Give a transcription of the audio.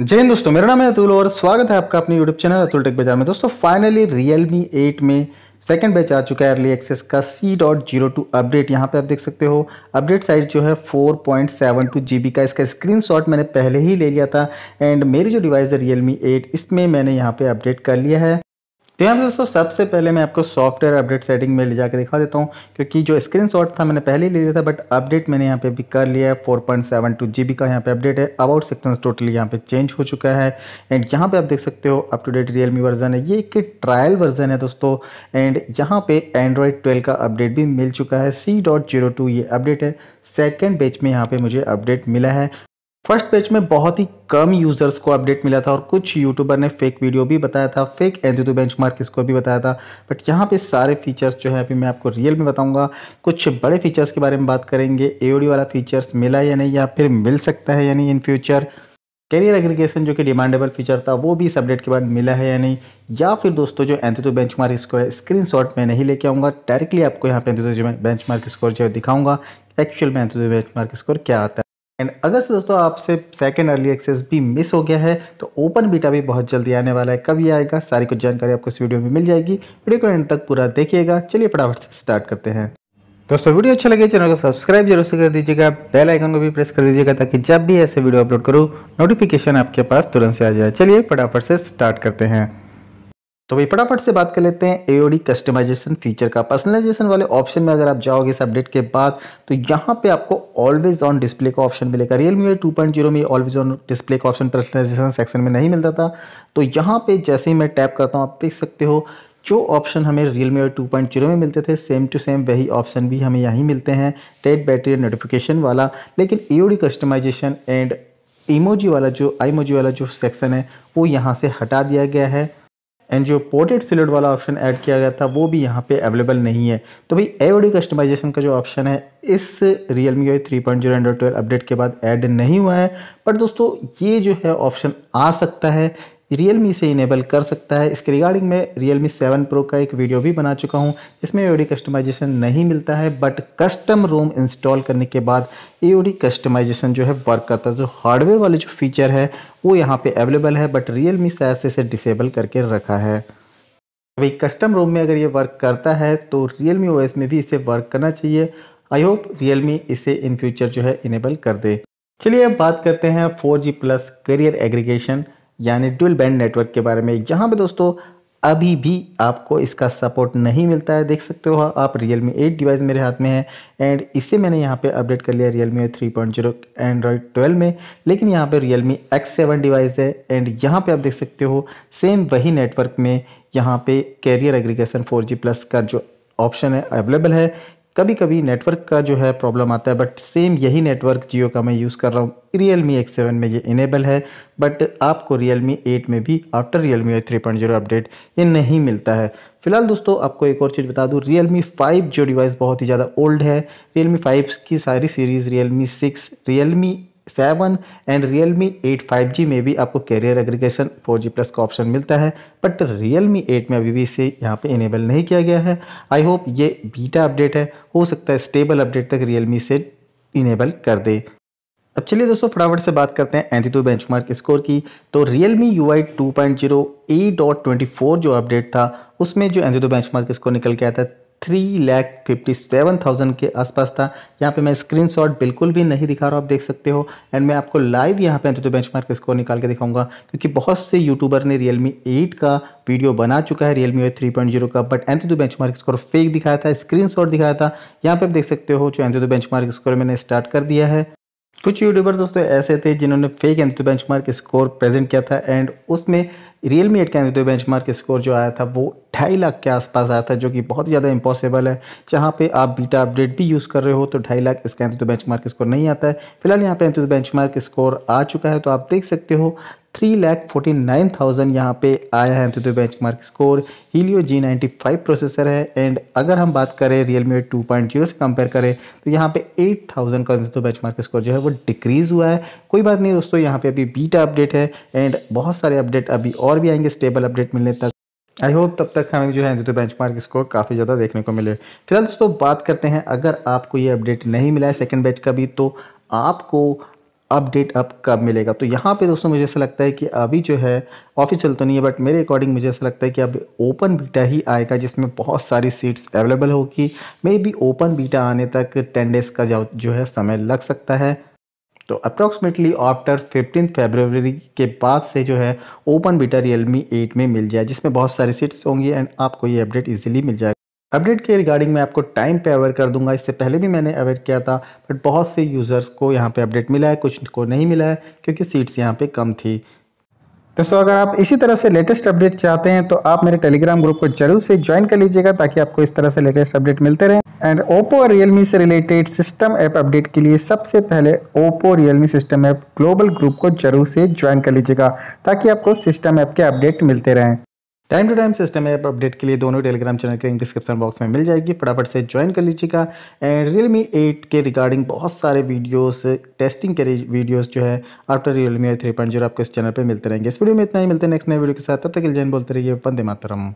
जय हिंद दोस्तों मेरा नाम है अतुल और स्वागत है आपका अपने YouTube चैनल अतुल टेक बाजार में दोस्तों फाइनली Realme 8 में सेकेंड बैच आ चुका है अर्ली एक्सेस का C dot zero two update यहाँ पे आप देख सकते हो अपडेट साइज जो है 4.72 पॉइंट का इसका स्क्रीनशॉट मैंने पहले ही ले लिया था एंड मेरी जो डिवाइस है रियल मी एट इसमें मैंने यहाँ पे अपडेट कर लिया है तो यहाँ दोस्तों सबसे पहले मैं आपको सॉफ्टवेयर अपडेट सेटिंग में ले जाकर दिखा देता हूँ क्योंकि जो शॉट था मैंने पहले ही ले लिया था बट अपडेट मैंने यहाँ पे भी कर लिया है four point seven two GB बी का यहाँ पे अपडेट है अबाउट सेक्शन टोटली यहाँ पे चेंज हो चुका है एंड यहाँ पे आप देख सकते हो up to date realme version है ये एक ट्रायल वर्जन है दोस्तों एंड यहाँ पे एंड्रॉयड ट्वेल्व का अपडेट भी मिल चुका है सी डॉट जीरो टू ये अपडेट है सेकेंड बेच में यहाँ पे मुझे अपडेट मिला है फर्स्ट पेज में बहुत ही कम यूजर्स को अपडेट मिला था और कुछ यूट्यूबर ने फेक वीडियो भी बताया था फेक एंथ्यू मार्क इसको भी बताया था बट यहाँ पे सारे फीचर्स जो है अभी मैं आपको रियल में बताऊंगा कुछ बड़े फीचर्स के बारे में बात करेंगे एओडी वाला फीचर्स मिला या नहीं या फिर मिल सकता है यानी इन फ्यूचर कैरियर एग्रीगेशन जो कि डिमांडेबल फीचर था वो भी इस अपडेट के बाद मिला है या नहीं या फिर दोस्तों जो एंथ्यू मार्क स्कोर है स्क्रीन शॉट में नहीं लेके आऊँगा डायरेक्टली आपको यहाँ पे एंथ्यू मार्क स्कोर जो है दिखाऊंगा एक्चुअल में एंथ्यू मार्क स्कोर क्या आता है एंड अगर से दोस्तों आपसे सेकेंड अर्ली एक्सेस भी मिस हो गया है तो ओपन बीटा भी बहुत जल्दी आने वाला है कब ये आएगा सारी कुछ जानकारी आपको इस वीडियो में मिल जाएगी वीडियो को एंड तक पूरा देखिएगा चलिए फटाफट से स्टार्ट करते हैं दोस्तों वीडियो अच्छा लगे चैनल को सब्सक्राइब जरूर से कर दीजिएगा बेल आइकन को भी प्रेस कर दीजिएगा ताकि जब भी ऐसे वीडियो अपलोड करूँ नोटिफिकेशन आपके पास तुरंत से आ जाए चलिए फटाफट से स्टार्ट करते हैं तो भाई फटाफट से बात कर लेते हैं एओडी कस्टमाइजेशन फीचर का पर्सनलाइजेशन वाले ऑप्शन में अगर आप जाओगे इस अपडेट के बाद तो यहाँ पे आपको ऑलवेज ऑन डिस्प्ले का ऑप्शन मिलेगा realme two point zero में ऑलवेज ऑन डिस्प्ले का ऑप्शन पर्सनलाइजेशन सेक्शन में नहीं मिलता था तो यहाँ पे जैसे ही मैं टैप करता हूँ आप देख सकते हो जो ऑप्शन हमें realme two point zero में मिलते थे सेम टू सेम वही ऑप्शन भी हमें यहीं मिलते हैं डेड बैटरी नोटिफिकेशन वाला लेकिन ए कस्टमाइजेशन एंड इमोजी वाला जो आईमोजी वाला जो सेक्शन है वो यहाँ से हटा दिया गया है एंड जो पोर्टेड सिलेट वाला ऑप्शन ऐड किया गया था वो भी यहाँ पे अवेलेबल नहीं है तो भाई एवडी कस्टमाइजेशन का जो ऑप्शन है इस realme three point zero android twelve update के बाद ऐड नहीं हुआ है पर दोस्तों ये जो है ऑप्शन आ सकता है रियल मी से इनेबल कर सकता है इसके रिगार्डिंग मैं रियल मी सेवन प्रो का एक वीडियो भी बना चुका हूँ इसमें ए कस्टमाइजेशन नहीं मिलता है बट कस्टम रोम इंस्टॉल करने के बाद ए कस्टमाइजेशन जो है वर्क करता है जो तो हार्डवेयर वाले जो फीचर है वो यहाँ पे अवेलेबल है बट रियल मी शायद से इसे डिसेबल करके रखा है अभी कस्टम रोम में अगर ये वर्क करता है तो रियल मी ओ में भी इसे वर्क करना चाहिए आई होप रियल मी इसे इन फ्यूचर जो है इनेबल कर दे चलिए अब बात करते हैं जी प्लस करियर एग्रीगेशन यानी ट्वेल बैंड नेटवर्क के बारे में यहाँ पे दोस्तों अभी भी आपको इसका सपोर्ट नहीं मिलता है देख सकते हो आप रियल मी एट डिवाइस मेरे हाथ में है एंड इसे मैंने यहाँ पे अपडेट कर लिया realme three point zero android twelve में लेकिन यहाँ पे realme X seven device है एंड यहाँ पे आप देख सकते हो सेम वही नेटवर्क में यहाँ पे carrier aggregation four G plus का जो ऑप्शन है अवेलेबल है कभी कभी नेटवर्क का जो है प्रॉब्लम आता है बट सेम यही नेटवर्क जियो का मैं यूज़ कर रहा हूँ रियल मी एक्स सेवन में ये इनेबल है बट आपको रियल मी एट में भी after realme three point zero update ये नहीं मिलता है फिलहाल दोस्तों आपको एक और चीज़ बता दूँ रियल मी फाइव जो डिवाइस बहुत ही ज़्यादा ओल्ड है रियल मी फाइव की सारी series realme six realme seven and realme eight five G में भी आपको carrier aggregation four G plus का ऑप्शन मिलता है बट रियल मी एट में अभी भी इसे यहाँ पे इनेबल नहीं किया गया है आई होप ये बीटा अपडेट है हो सकता है स्टेबल अपडेट तक रियल मी से इनेबल कर दे अब चलिए दोस्तों फटाफट से बात करते हैं बेंच मार्क स्कोर की तो Realme U I two point zero A dot twenty four जो अपडेट था उसमें जो बेंच मार्क स्कोर निकल के आता है three lakh fifty seven thousand के आसपास था यहाँ पे मैं स्क्रीनशॉट बिल्कुल भी नहीं दिखा रहा हूँ आप देख सकते हो एंड मैं आपको लाइव यहाँ पे तो मार्क स्कोर निकाल के दिखाऊंगा क्योंकि बहुत से यूट्यूबर ने रियलमी एट का वीडियो बना चुका है realme eight three point zero का but bench mark score fake दिखाया था स्क्रीन दिखाया था यहाँ पर आप देख सकते हो जो बेंच मार्क स्कोर मैंने स्टार्ट कर दिया है कुछ यूट्यूबर दोस्तों ऐसे थे जिन्होंने fake bench benchmark score present किया था एंड उसमें रियल मी एट का एंथ्रो बेंचमार्क स्कोर जो आया था वो ढाई लाख के आसपास आया था जो कि बहुत ज़्यादा इम्पॉसिबल है जहाँ पे आप बीटा अपडेट भी यूज़ कर रहे हो तो ढाई लाख इसका एंथ्रो बेंचमार्क स्कोर नहीं आता है फिलहाल यहाँ पे बेंच बेंचमार्क स्कोर आ चुका है तो आप देख सकते हो three lakh forty nine thousand यहाँ पे आया है MCD bench mark score Helio G ninety five processor है एंड अगर हम बात करें realme two point zero से कंपेयर करें तो यहाँ पे एट थाउजेंड का एमसीडी बेंच मार्क स्कोर जो है वो डिक्रीज़ हुआ है कोई बात नहीं दोस्तों यहाँ पे अभी बीटा अपडेट है एंड बहुत सारे अपडेट अभी और भी आएंगे स्टेबल अपडेट मिलने तक आई होप तब तक हमें जो है तो बेंच मार्क स्कोर काफ़ी ज़्यादा देखने को मिले फिलहाल दोस्तों बात करते हैं अगर आपको ये अपडेट नहीं मिला है सेकेंड बैच का भी तो आपको अपडेट अब कब मिलेगा तो यहाँ पे दोस्तों मुझे ऐसा लगता है कि अभी जो है ऑफिशियल तो नहीं है बट मेरे अकॉर्डिंग मुझे ऐसा लगता है कि अब ओपन बीटा ही आएगा जिसमें बहुत सारी सीट्स अवेलेबल होगी मे बी ओपन बीटा आने तक टेन डेज़ का जो है समय लग सकता है तो अप्रॉक्सीमेटली आफ्टर फिफ्टीन फेबरवरी के बाद से जो है ओपन बीटा रियलमी एट में मिल जाए जिसमें बहुत सारी सीट्स होंगी एंड आपको ये अपडेट ईजिली मिल जाएगा अपडेट के रिगार्डिंग मैं आपको टाइम पे अवेयर कर दूंगा इससे पहले भी मैंने अवेयर किया था बट बहुत से यूज़र्स को यहाँ पे अपडेट मिला है कुछ को नहीं मिला है क्योंकि सीट्स यहाँ पे कम थी दोस्तों अगर आप इसी तरह से लेटेस्ट अपडेट चाहते हैं तो आप मेरे टेलीग्राम ग्रुप को जरूर से ज्वाइन कर लीजिएगा ताकि आपको इस तरह से लेटेस्ट अपडेट मिलते रहें एंड ओप्पो और रियलमी से रिलेटेड सिस्टम ऐप अपडेट के लिए सबसे पहले Oppo realme system app global group को जरूर से ज्वाइन कर लीजिएगा ताकि आपको सिस्टम ऐप के अपडेट मिलते रहें time to time system app update के लिए दोनों टेलीग्राम चैनल के लिंक डिस्क्रिप्शन बॉक्स में मिल जाएगी फटाफट से ज्वाइन कर लीजिएगा एंड रियल मी एट के रिगार्डिंग बहुत सारे वीडियोस टेस्टिंग के वीडियोस जो है after realme three point zero आपको इस चैनल पर मिलते रहेंगे इस वीडियो में इतना ही मिलते हैं नेक्स्ट नए वीडियो के साथ तब तक जैन बोलते रहिए वंदे मातरम